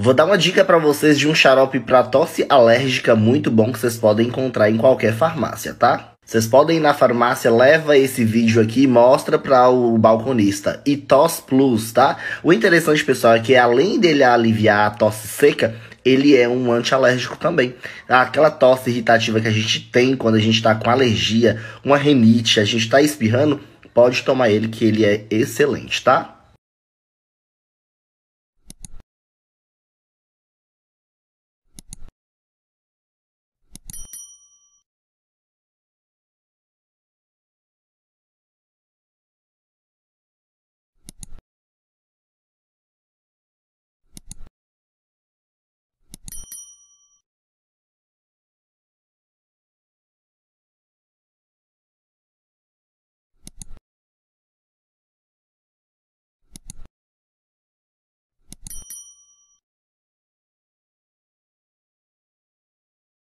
Vou dar uma dica para vocês de um xarope para tosse alérgica muito bom que vocês podem encontrar em qualquer farmácia, tá? Vocês podem ir na farmácia, leva esse vídeo aqui e mostra para o balconista. E Tos plus, tá? O interessante, pessoal, é que além dele aliviar a tosse seca, ele é um antialérgico também. Aquela tosse irritativa que a gente tem quando a gente está com alergia, uma renite, a gente está espirrando, pode tomar ele que ele é excelente, tá?